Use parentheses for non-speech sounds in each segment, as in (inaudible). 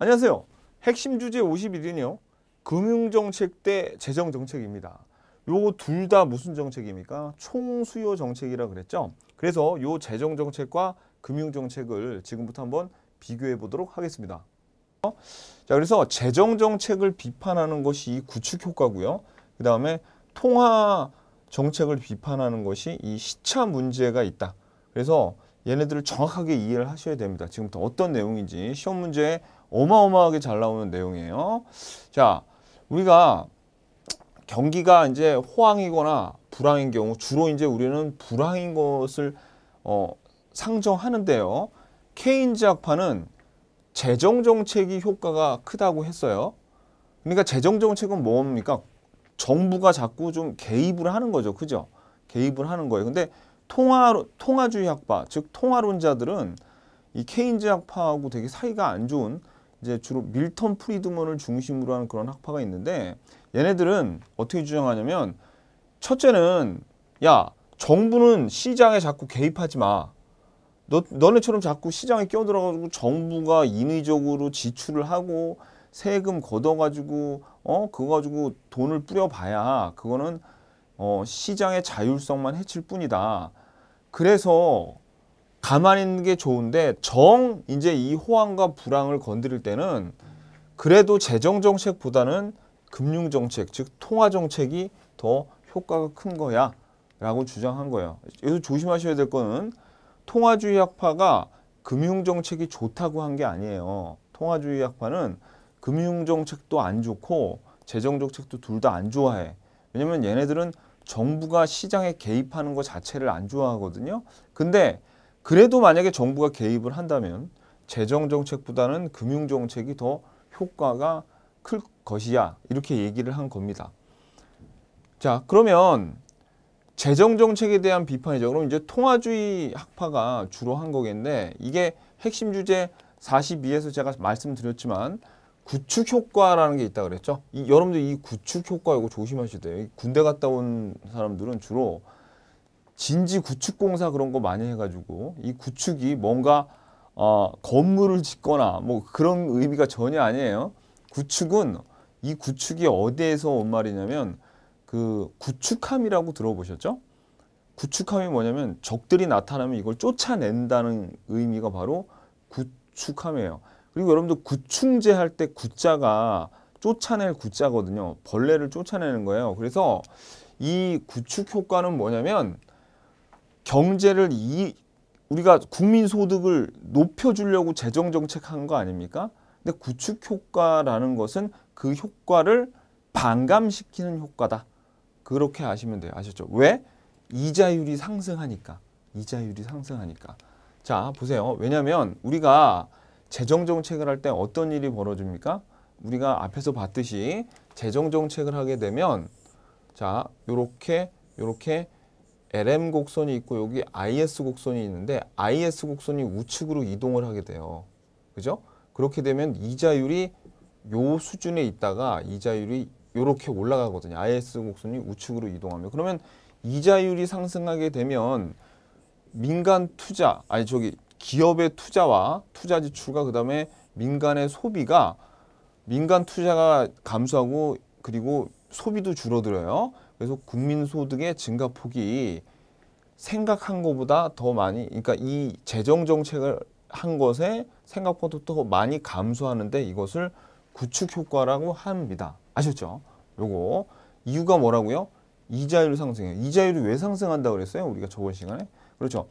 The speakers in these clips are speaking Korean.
안녕하세요. 핵심 주제 51은요. 금융정책 대 재정정책입니다. 요 둘 다 무슨 정책입니까? 총수요 정책이라 그랬죠. 그래서 요 재정정책과 금융정책을 지금부터 한번 비교해 보도록 하겠습니다. 자, 그래서 재정정책을 비판하는 것이 구축효과고요. 그 다음에 통화 정책을 비판하는 것이 이 시차 문제가 있다. 그래서 얘네들을 정확하게 이해를 하셔야 됩니다. 지금부터 어떤 내용인지 시험 문제에 어마어마하게 잘 나오는 내용이에요. 자, 우리가 경기가 이제 호황이거나 불황인 경우 주로 이제 우리는 불황인 것을 어, 상정하는데요. 케인즈 학파는 재정 정책이 효과가 크다고 했어요. 그러니까 재정 정책은 뭡니까? 정부가 자꾸 좀 개입을 하는 거죠. 그죠? 개입을 하는 거예요. 근데 통화, 통화주의 학파, 즉 통화론자들은 이 케인즈 학파하고 되게 사이가 안 좋은 이제 주로 밀턴 프리드먼을 중심으로 하는 그런 학파가 있는데 얘네들은 어떻게 주장하냐면 첫째는 야 정부는 시장에 자꾸 개입하지 마. 너, 너네처럼 자꾸 시장에 끼어들어가지고 정부가 인위적으로 지출을 하고 세금 걷어가지고 어 그거 가지고 돈을 뿌려봐야 그거는 어 시장의 자율성만 해칠 뿐이다. 그래서 가만히 있는 게 좋은데 정 이제 이 호황과 불황을 건드릴 때는 그래도 재정 정책보다는 금융 정책 즉 통화 정책이 더 효과가 큰 거야 라고 주장한 거예요. 여기서 조심하셔야 될 거는 통화주의 학파가 금융 정책이 좋다고 한 게 아니에요. 통화주의 학파는 금융 정책도 안 좋고 재정 정책도 둘 다 안 좋아해. 왜냐면 얘네들은 정부가 시장에 개입하는 것 자체를 안 좋아하거든요. 근데 그래도 만약에 정부가 개입을 한다면 재정 정책보다는 금융 정책이 더 효과가 클 것이야 이렇게 얘기를 한 겁니다. 자 그러면 재정 정책에 대한 비판이죠. 그럼 이제 통화주의 학파가 주로 한 거겠는데 이게 핵심 주제 42에서 제가 말씀드렸지만 구축 효과라는 게 있다 그랬죠. 이, 여러분들 이 구축 효과 이거 조심하셔야 돼요. 군대 갔다 온 사람들은 주로 진지 구축 공사 그런 거 많이 해가지고 이 구축이 뭔가 어, 건물을 짓거나 뭐 그런 의미가 전혀 아니에요. 구축은 이 구축이 어디에서 온 말이냐면 그 구축함이라고 들어보셨죠? 구축함이 뭐냐면 적들이 나타나면 이걸 쫓아낸다는 의미가 바로 구축함이에요. 그리고 여러분들 구충제 할 때 구자가 쫓아낼 구자거든요. 벌레를 쫓아내는 거예요. 그래서 이 구축 효과는 뭐냐면 경제를 이 우리가 국민 소득을 높여주려고 재정 정책한 거 아닙니까? 근데 구축 효과라는 것은 그 효과를 반감시키는 효과다. 그렇게 아시면 돼요. 아셨죠? 왜? 이자율이 상승하니까. 이자율이 상승하니까. 자, 보세요. 왜냐면 우리가 재정 정책을 할 때 어떤 일이 벌어집니까? 우리가 앞에서 봤듯이 재정 정책을 하게 되면 자, 요렇게 요렇게 LM 곡선이 있고 여기 IS 곡선이 있는데 IS 곡선이 우측으로 이동을 하게 돼요. 그죠? 그렇게 되면 이자율이 요 수준에 있다가 이자율이 요렇게 올라가거든요. IS 곡선이 우측으로 이동하면 그러면 이자율이 상승하게 되면 민간 투자 아니 저기 기업의 투자와 투자 지출과 그다음에 민간의 소비가 민간 투자가 감소하고 그리고 소비도 줄어들어요. 그래서 국민 소득의 증가 폭이 생각한 것보다 더 많이 그러니까 이 재정 정책을 한 것에 생각보다 더 많이 감소하는데 이것을 구축 효과라고 합니다. 아셨죠? 요거 이유가 뭐라고요? 이자율 상승해요 이자율이 왜 상승한다 그랬어요? 우리가 저번 시간에 그렇죠.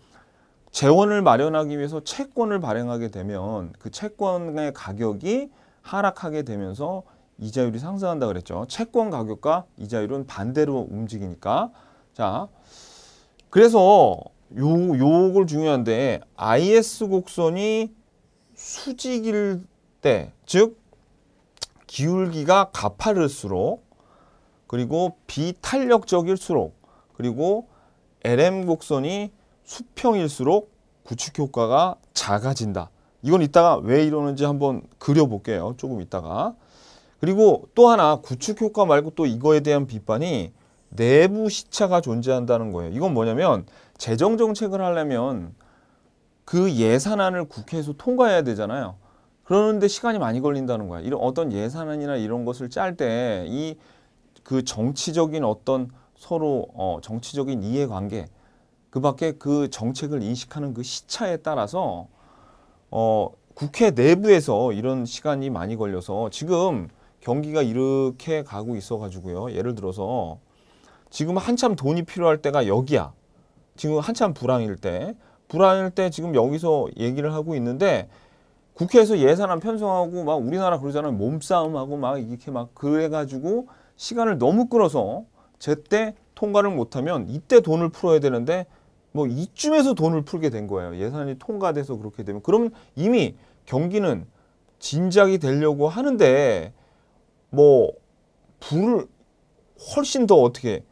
재원을 마련하기 위해서 채권을 발행하게 되면 그 채권의 가격이 하락하게 되면서 이자율이 상승한다 그랬죠. 채권 가격과 이자율은 반대로 움직이니까. 자, 그래서 요, 요걸 중요한데 IS 곡선이 수직일 때, 즉 기울기가 가파를수록 그리고 비탄력적일수록 그리고 LM 곡선이 수평일수록 구축 효과가 작아진다. 이건 이따가 왜 이러는지 한번 그려볼게요. 조금 이따가. 그리고 또 하나 구축 효과 말고 또 이거에 대한 비판이 내부 시차가 존재한다는 거예요. 이건 뭐냐면 재정 정책을 하려면 그 예산안을 국회에서 통과해야 되잖아요. 그러는데 시간이 많이 걸린다는 거야. 이런 어떤 예산안이나 이런 것을 짤 때 이 그 정치적인 어떤 서로 어 정치적인 이해관계 그 밖에 그 정책을 인식하는 그 시차에 따라서 어, 국회 내부에서 이런 시간이 많이 걸려서 지금 경기가 이렇게 가고 있어가지고요. 예를 들어서 지금 한참 돈이 필요할 때가 여기야. 지금 한참 불황일 때. 불황일 때 지금 여기서 얘기를 하고 있는데 국회에서 예산안 편성하고 막 우리나라 그러잖아요. 몸싸움하고 막 이렇게 막 그래가지고 시간을 너무 끌어서 제때 통과를 못하면 이때 돈을 풀어야 되는데 뭐 이쯤에서 돈을 풀게 된 거예요. 예산이 통과돼서 그렇게 되면 그러면 이미 경기는 진작이 되려고 하는데 뭐 불을 훨씬 더 어떻게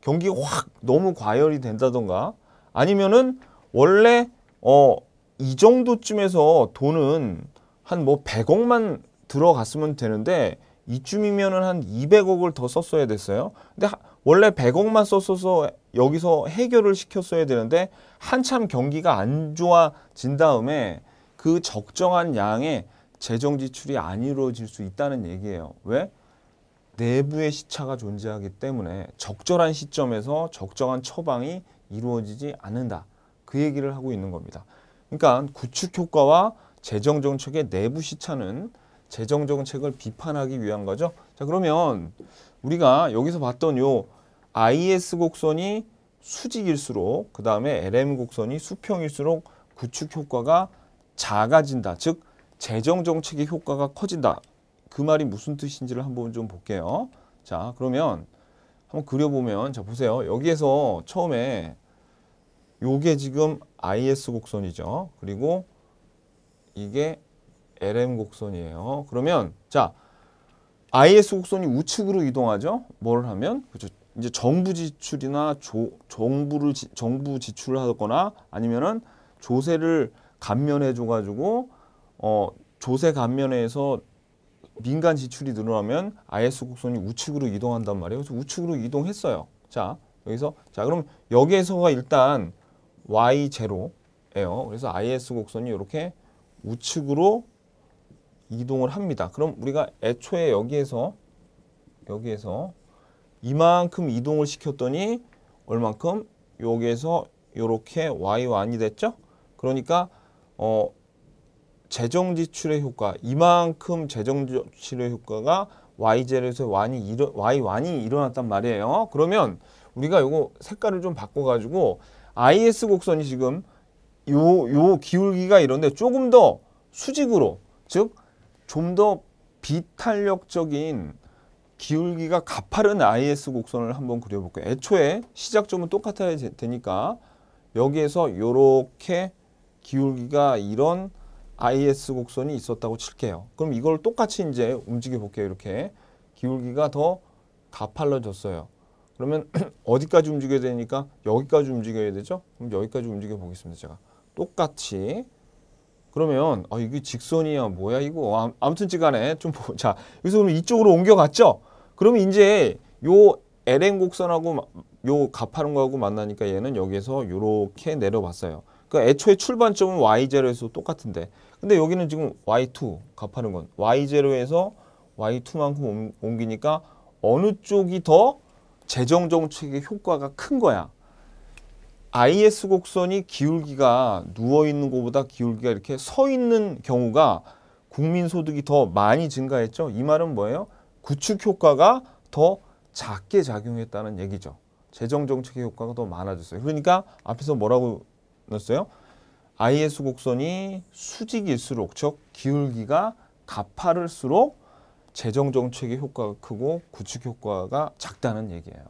경기가 확 너무 과열이 된다던가 아니면은 원래 어 이 정도쯤에서 돈은 한 뭐 100억만 들어갔으면 되는데 이쯤이면은 한 200억을 더 썼어야 됐어요. 근데 원래 100억만 썼어서 여기서 해결을 시켰어야 되는데 한참 경기가 안 좋아진 다음에 그 적정한 양의 재정 지출이 안 이루어질 수 있다는 얘기예요. 왜? 내부의 시차가 존재하기 때문에 적절한 시점에서 적정한 처방이 이루어지지 않는다. 그 얘기를 하고 있는 겁니다. 그러니까 구축 효과와 재정 정책의 내부 시차는 재정 정책을 비판하기 위한 거죠. 자, 그러면 우리가 여기서 봤던 요 IS 곡선이 수직일수록 그 다음에 LM 곡선이 수평일수록 구축 효과가 작아진다. 즉 재정 정책의 효과가 커진다. 그 말이 무슨 뜻인지를 한번 좀 볼게요. 자 그러면 한번 그려보면 자 보세요. 여기에서 처음에 요게 지금 IS 곡선이죠. 그리고 이게 LM 곡선이에요. 그러면 자 IS 곡선이 우측으로 이동하죠. 뭘 하면 그죠 이제 정부 지출이나 조, 정부를 지, 정부 지출을 하거나 아니면은 조세를 감면해 줘 가지고 어 조세 감면에서 민간 지출이 늘어나면 IS 곡선이 우측으로 이동한단 말이에요. 그래서 우측으로 이동했어요. 자, 여기서 자, 그럼 여기에서가 일단 y 제로예요. 그래서 IS 곡선이 이렇게 우측으로 이동을 합니다. 그럼 우리가 애초에 여기에서 여기에서 이만큼 이동을 시켰더니 얼만큼 여기에서 이렇게 y1이 됐죠? 그러니까 어 재정 지출의 효과 이만큼 재정 지출의 효과가 y젤에서 y이 일어, y1이 일어났단 말이에요. 그러면 우리가 요거 색깔을 좀 바꿔 가지고 IS 곡선이 지금 요 요 기울기가 이런데 조금 더 수직으로 즉 좀 더 비탄력적인 기울기가 가파른 IS 곡선을 한번 그려볼게요. 애초에 시작점은 똑같아야 되니까 여기에서 이렇게 기울기가 이런 IS 곡선이 있었다고 칠게요. 그럼 이걸 똑같이 이제 움직여 볼게요. 이렇게 기울기가 더 가팔라졌어요. 그러면 (clears throat) 어디까지 움직여야 되니까 여기까지 움직여야 되죠? 그럼 여기까지 움직여 보겠습니다. 제가 똑같이 그러면 아 이게 직선이야 뭐야 이거 아, 아무튼 지간에 좀 보자 여기서 그럼 이쪽으로 옮겨갔죠? 그러면 이제 요 LN 곡선하고 요 가파른 거하고 만나니까 얘는 여기에서 요렇게 내려봤어요. 그러니까 애초에 출발점은 Y0에서 똑같은데 근데 여기는 지금 Y2 가파른 건 Y0에서 Y2만큼 옮기니까 어느 쪽이 더 재정 정책의 효과가 큰 거야. IS 곡선이 기울기가 누워있는 것보다 기울기가 이렇게 서 있는 경우가 국민소득이 더 많이 증가했죠. 이 말은 뭐예요? 구축 효과가 더 작게 작용했다는 얘기죠. 재정 정책의 효과가 더 많아졌어요. 그러니까 앞에서 뭐라고 넣었어요? IS 곡선이 수직일수록 즉 기울기가 가파를수록 재정 정책의 효과가 크고 구축 효과가 작다는 얘기예요.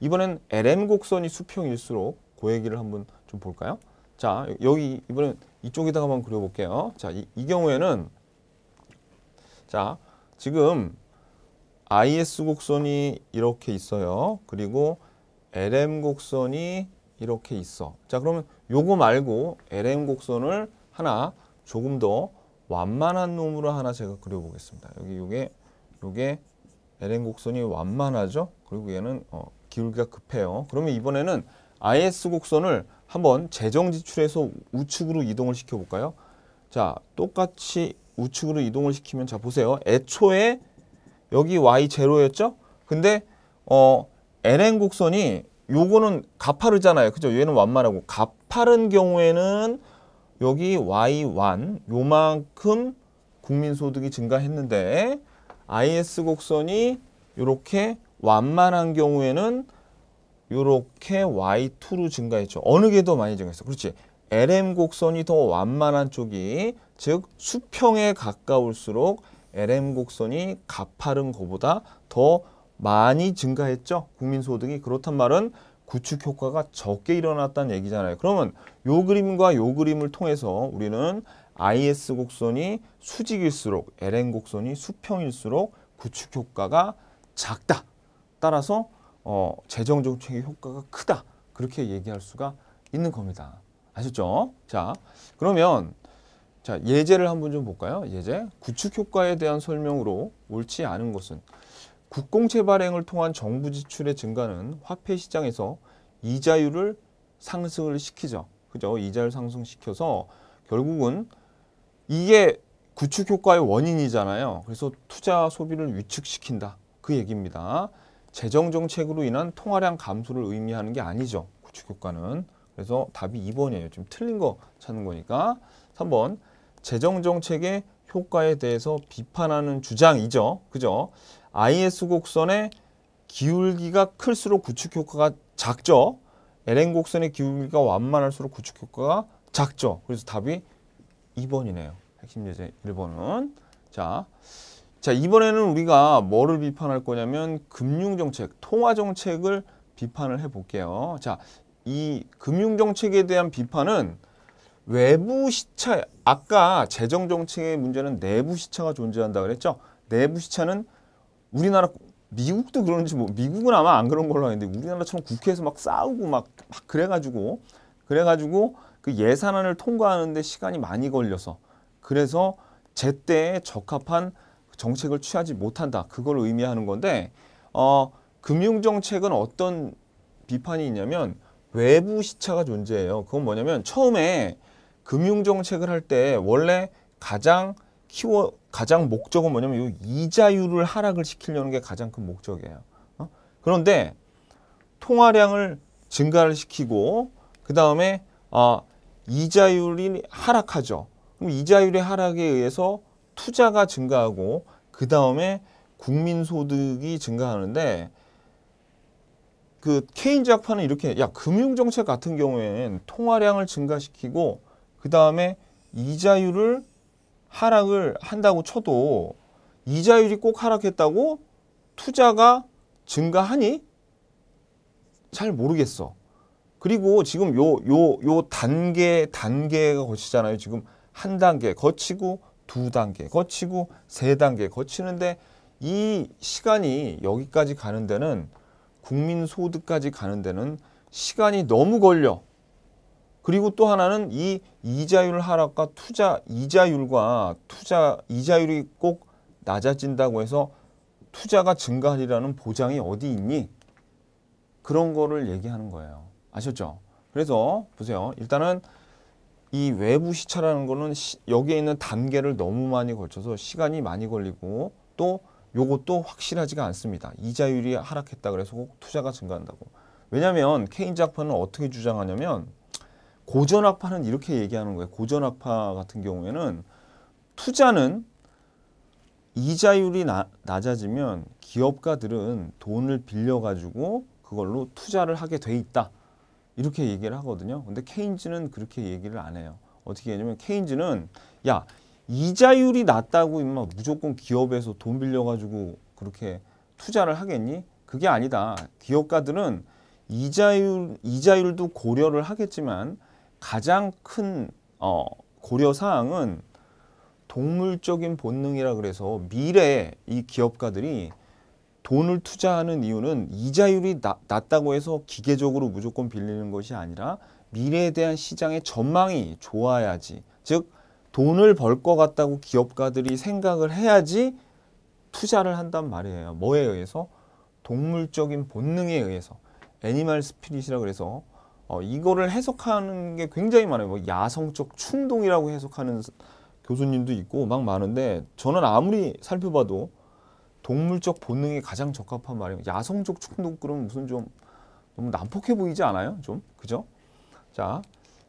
이번엔 LM 곡선이 수평일수록 그 얘기를 한번 좀 볼까요? 자, 여기 이번엔 이쪽에다가 한번 그려볼게요. 자, 이, 이 경우에는 자, 지금 IS 곡선이 이렇게 있어요. 그리고 LM 곡선이 이렇게 있어. 자, 그러면 요거 말고 LM 곡선을 하나 조금 더 완만한 놈으로 하나 제가 그려보겠습니다. 여기 요게 요게 LM 곡선이 완만하죠. 그리고 얘는 어, 기울기가 급해요. 그러면 이번에는 IS 곡선을 한번 재정 지출해서 우측으로 이동을 시켜 볼까요? 자, 똑같이 우측으로 이동을 시키면 자 보세요. 애초에 여기 y0였죠? 근데 어 ln 곡선이 요거는 가파르잖아요. 그죠? 얘는 완만하고 가파른 경우에는 여기 y1 요만큼 국민소득이 증가했는데 IS 곡선이 요렇게 완만한 경우에는 요렇게 Y2로 증가했죠. 어느 게 더 많이 증가했어? 그렇지. LM 곡선이 더 완만한 쪽이 즉 수평에 가까울수록 LM 곡선이 가파른 거보다 더 많이 증가했죠. 국민소득이 그렇단 말은 구축 효과가 적게 일어났다는 얘기잖아요. 그러면 요 그림과 요 그림을 통해서 우리는 IS 곡선이 수직일수록 l m 곡선이 수평일수록 구축 효과가 작다. 따라서 어, 재정 정책의 효과가 크다. 그렇게 얘기할 수가 있는 겁니다. 아셨죠? 자, 그러면 자, 예제를 한번 좀 볼까요? 예제. 구축 효과에 대한 설명으로 옳지 않은 것은 국공채 발행을 통한 정부 지출의 증가는 화폐 시장에서 이자율을 상승을 시키죠. 그죠? 이자율 상승시켜서 결국은 이게 구축 효과의 원인이잖아요. 그래서 투자 소비를 위축시킨다. 그 얘기입니다. 재정 정책으로 인한 통화량 감소를 의미하는 게 아니죠. 구축 효과는. 그래서 답이 2번이에요. 좀 틀린 거 찾는 거니까. 3번 재정 정책의 효과에 대해서 비판하는 주장이죠. 그죠? IS 곡선의 기울기가 클수록 구축 효과가 작죠. LN 곡선의 기울기가 완만할수록 구축 효과가 작죠. 그래서 답이 2번이네요. 핵심 예제 1번은 자. 자, 이번에는 우리가 뭐를 비판할 거냐면 금융 정책, 통화 정책을 비판을 해 볼게요. 자, 이 금융 정책에 대한 비판은 외부 시차, 아까 재정 정책의 문제는 내부 시차가 존재한다 그랬죠? 내부 시차는 우리나라 미국도 그러는지 뭐 미국은 아마 안 그런 걸로 아는데 우리나라처럼 국회에서 막 싸우고 막, 막 그래가지고 그래가지고 그 예산안을 통과하는데 시간이 많이 걸려서 그래서 제때에 적합한 정책을 취하지 못한다 그걸 의미하는 건데 어 금융정책은 어떤 비판이 있냐면 외부 시차가 존재해요 그건 뭐냐면 처음에 금융 정책을 할 때 원래 가장 키워 가장 목적은 뭐냐면 이 이자율을 하락을 시키려는 게 가장 큰 목적이에요. 어? 그런데 통화량을 증가를 시키고 그 다음에 어, 아, 이자율이 하락하죠. 그럼 이자율의 하락에 의해서 투자가 증가하고 그 다음에 국민 소득이 증가하는데 그 케인 작파는 이렇게 야 금융 정책 같은 경우에는 통화량을 증가시키고 그 다음에 이자율을 하락을 한다고 쳐도 이자율이 꼭 하락했다고 투자가 증가하니? 잘 모르겠어. 그리고 지금 요, 요, 요 단계, 단계가 거치잖아요. 지금 한 단계 거치고 두 단계 거치고 세 단계 거치는데 이 시간이 여기까지 가는 데는 국민 소득까지 가는 데는 시간이 너무 걸려. 그리고 또 하나는 이 이자율 하락과 투자 이자율과 투자 이자율이 꼭 낮아진다고 해서 투자가 증가하리라는 보장이 어디 있니? 그런 거를 얘기하는 거예요. 아셨죠? 그래서 보세요. 일단은 이 외부 시차라는 거는 시, 여기에 있는 단계를 너무 많이 걸쳐서 시간이 많이 걸리고 또 요것도 확실하지가 않습니다. 이자율이 하락했다 그래서 꼭 투자가 증가한다고. 왜냐면 케인 작가는 어떻게 주장하냐면 고전학파는 이렇게 얘기하는 거예요. 고전학파 같은 경우에는 투자는 이자율이 나, 낮아지면 기업가들은 돈을 빌려가지고 그걸로 투자를 하게 돼 있다. 이렇게 얘기를 하거든요. 근데 케인즈는 그렇게 얘기를 안 해요. 어떻게 하냐면 케인즈는 야 이자율이 낮다고 임마 무조건 기업에서 돈 빌려가지고 그렇게 투자를 하겠니? 그게 아니다. 기업가들은 이자율, 이자율도 고려를 하겠지만 가장 큰 어, 고려 사항은 동물적인 본능이라 그래서 미래에 이 기업가들이 돈을 투자하는 이유는 이자율이 나, 낮다고 해서 기계적으로 무조건 빌리는 것이 아니라 미래에 대한 시장의 전망이 좋아야지 즉 돈을 벌 것 같다고 기업가들이 생각을 해야지 투자를 한단 말이에요 뭐에 의해서 동물적인 본능에 의해서 애니멀 스피릿이라 그래서 어, 이거를 해석하는 게 굉장히 많아요. 뭐 야성적 충동이라고 해석하는 교수님도 있고 막 많은데 저는 아무리 살펴봐도 동물적 본능에 가장 적합한 말이에요. 야성적 충동 그러면 무슨 좀 너무 난폭해 보이지 않아요? 좀 그죠? 자,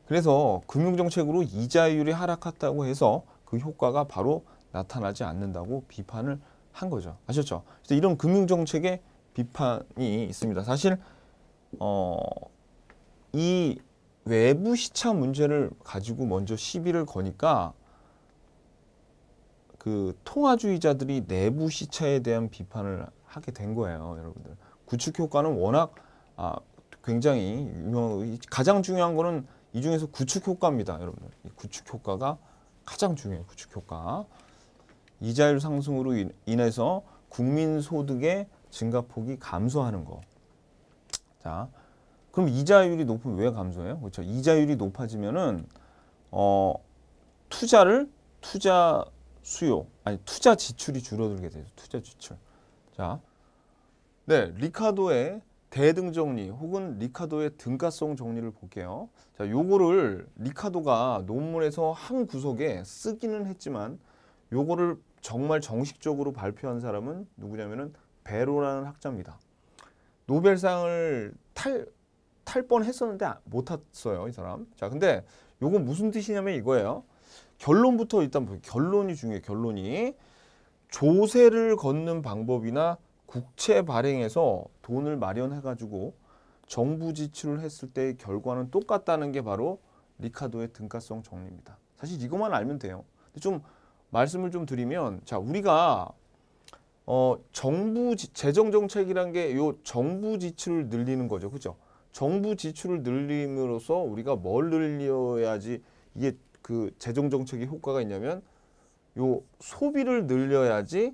그래서 금융정책으로 이자율이 하락했다고 해서 그 효과가 바로 나타나지 않는다고 비판을 한 거죠. 아셨죠? 그래서 이런 금융정책에 비판이 있습니다. 사실 어, 이 외부 시차 문제를 가지고 먼저 시비를 거니까 그 통화주의자들이 내부 시차에 대한 비판을 하게 된 거예요, 여러분들. 구축 효과는 워낙 아, 굉장히 유명 가장 중요한 거는 이 중에서 구축 효과입니다, 여러분들. 구축 효과가 가장 중요해요, 구축 효과. 이자율 상승으로 인해서 국민 소득의 증가폭이 감소하는 거. 자, 그럼 이자율이 높으면 왜 감소해요? 그렇죠. 이자율이 높아지면은 어 투자를 투자 수요 아니 투자 지출이 줄어들게 되죠. 투자 지출. 자, 네 리카도의 대등 정리 혹은 리카도의 등가성 정리를 볼게요. 자, 요거를 리카도가 논문에서 한 구석에 쓰기는 했지만 요거를 정말 정식적으로 발표한 사람은 누구냐면은 베로라는 학자입니다. 노벨상을 탈탈 뻔했었는데 못 탔어요 이 사람. 자 근데 요건 무슨 뜻이냐면 이거예요. 결론부터 일단 볼게요. 결론이 중요해 결론이 조세를 걷는 방법이나 국채 발행해서 돈을 마련해 가지고 정부 지출을 했을 때의 결과는 똑같다는 게 바로 리카도의 등가성 정리입니다. 사실 이것만 알면 돼요. 근데 좀 말씀을 좀 드리면 자 우리가 어 정부 재정 정책이란 게 요 정부 지출을 늘리는 거죠, 그렇죠? 정부 지출을 늘림으로써 우리가 뭘 늘려야지 이게 그 재정 정책의 효과가 있냐면 요 소비를 늘려야지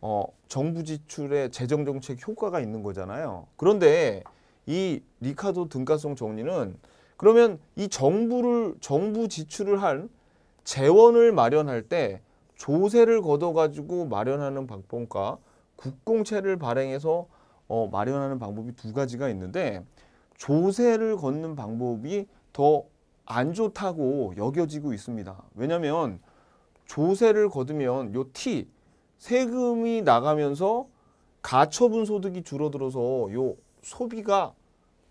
어 정부 지출의 재정 정책 효과가 있는 거잖아요. 그런데 이 리카도 등가성 정리는 그러면 이 정부를 정부 지출을 한 재원을 마련할 때 조세를 걷어 가지고 마련하는 방법과 국공채를 발행해서 어 마련하는 방법이 두 가지가 있는데 조세를 걷는 방법이 더 안 좋다고 여겨지고 있습니다. 왜냐하면 조세를 걷으면 요 T 세금이 나가면서 가처분 소득이 줄어들어서 요 소비가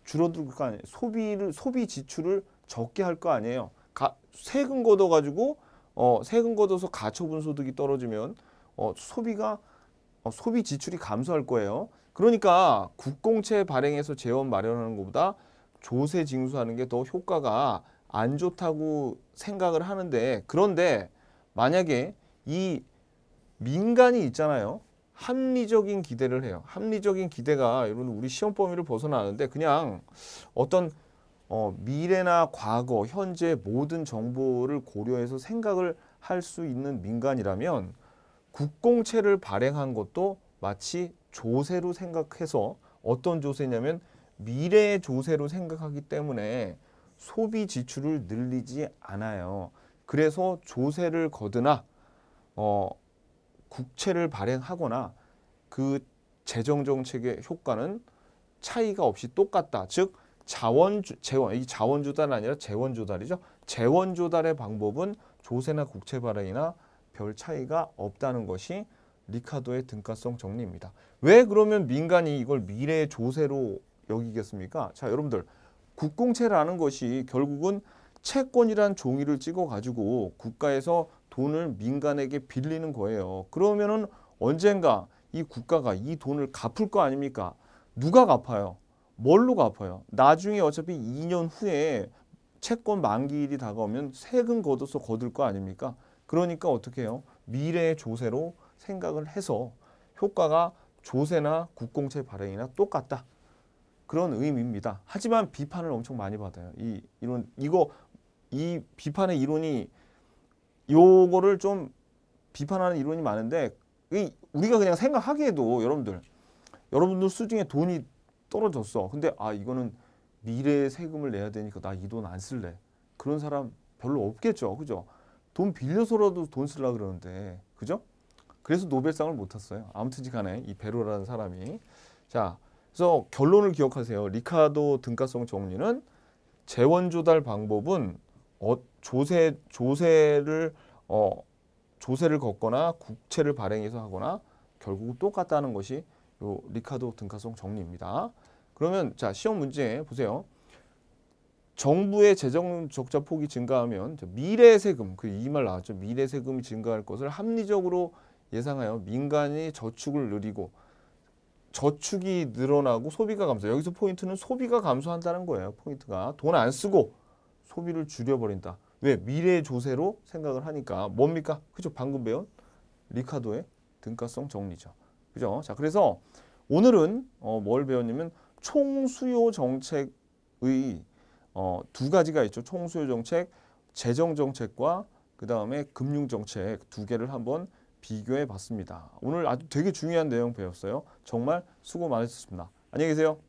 줄어들 거 아니에요. 소비를 소비 지출을 적게 할 거 아니에요. 가, 세금 걷어가지고 어, 세금 걷어서 가처분 소득이 떨어지면 어, 소비가 어, 소비 지출이 감소할 거예요. 그러니까 국공채 발행해서 재원 마련하는 것보다 조세 징수하는 게 더 효과가 안 좋다고 생각을 하는데 그런데 만약에 이 민간이 있잖아요. 합리적인 기대를 해요. 합리적인 기대가 이런 우리 시험 범위를 벗어나는데 그냥 어떤 어, 미래나 과거, 현재 모든 정보를 고려해서 생각을 할 수 있는 민간이라면 국공채를 발행한 것도 마치 조세로 생각해서 어떤 조세냐면 미래 의 조세로 생각하기 때문에 소비 지출을 늘리지 않아요. 그래서 조세를 거드나 어, 국채를 발행하거나 그 재정 정책의 효과는 차이가 없이 똑같다. 즉 자원 재원 이 자원 조달 아니라 재원 조달이죠. 재원 조달의 방법은 조세나 국채 발행이나 별 차이가 없다는 것이 리카도의 등가성 정리입니다. 왜 그러면 민간이 이걸 미래의 조세로 여기겠습니까? 자, 여러분들 국공채라는 것이 결국은 채권이란 종이를 찍어 가지고 국가에서 돈을 민간에게 빌리는 거예요. 그러면은 언젠가 이 국가가 이 돈을 갚을 거 아닙니까? 누가 갚아요? 뭘로 갚아요? 나중에 어차피 2년 후에 채권 만기일이 다가오면 세금 걷어서 거둘 거 아닙니까? 그러니까 어떻게 해요? 미래의 조세로 생각을 해서 효과가 조세나 국공채 발행이나 똑같다. 그런 의미입니다. 하지만 비판을 엄청 많이 받아요. 이 이론 이거 이 비판의 이론이 요거를 좀 비판하는 이론이 많은데 이, 우리가 그냥 생각하기에도 여러분들 여러분들 수중에 돈이 떨어졌어. 근데 아 이거는 미래에 세금을 내야 되니까 나 이 돈 안 쓸래. 그런 사람 별로 없겠죠. 그죠? 돈 빌려서라도 돈 쓰려고 그러는데. 그죠? 그래서 노벨상을 못 탔어요. 아무튼지간에 이 베로라는 사람이 자 그래서 결론을 기억하세요. 리카도 등가성 정리는 재원 조달 방법은 어, 조세 조세를 어, 조세를 걷거나 국채를 발행해서 하거나 결국 똑같다는 것이 요 리카도 등가성 정리입니다. 그러면 자 시험 문제 보세요. 정부의 재정 적자 폭이 증가하면 미래 세금 그 이 말 나왔죠. 미래 세금이 증가할 것을 합리적으로 예상하여 민간이 저축을 늘리고 저축이 늘어나고 소비가 감소. 여기서 포인트는 소비가 감소한다는 거예요. 포인트가 돈안 쓰고 소비를 줄여버린다. 왜 미래 조세로 생각을 하니까 뭡니까? 그죠? 방금 배운 리카도의 등가성 정리죠. 그죠? 자 그래서 오늘은 어, 뭘 배웠냐면 총수요 정책의 어, 두 가지가 있죠. 총수요 정책, 재정 정책과 그 다음에 금융 정책 두 개를 한번 비교해 봤습니다. 오늘 아주 되게 중요한 내용 배웠어요. 정말 수고 많으셨습니다. 안녕히 계세요.